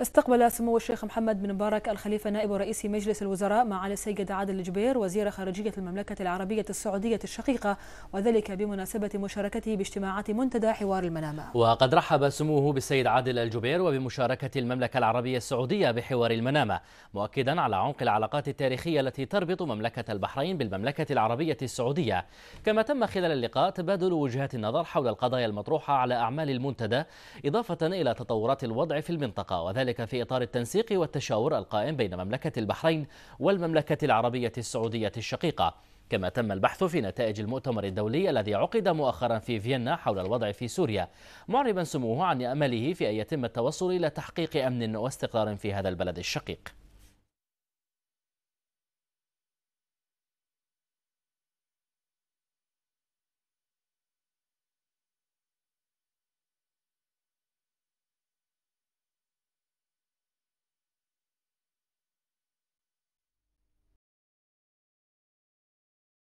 استقبل سمو الشيخ محمد بن مبارك الخليفة نائب رئيس مجلس الوزراء معالي السيد عادل الجبير وزير خارجية المملكة العربية السعودية الشقيقة وذلك بمناسبة مشاركته باجتماعات منتدى حوار المنامة وقد رحب سموه بالسيد عادل الجبير وبمشاركة المملكة العربية السعودية بحوار المنامة مؤكدا على عمق العلاقات التاريخية التي تربط مملكة البحرين بالمملكة العربية السعودية كما تم خلال اللقاء تبادل وجهات النظر حول القضايا المطروحة على أعمال المنتدى إضافة إلى تطورات الوضع في المنطقة وذلك وذلك في إطار التنسيق والتشاور القائم بين مملكة البحرين والمملكة العربية السعودية الشقيقة كما تم البحث في نتائج المؤتمر الدولي الذي عقد مؤخرا في فيينا حول الوضع في سوريا معربا سموه عن أمله في أن يتم التوصل إلى تحقيق أمن واستقرار في هذا البلد الشقيق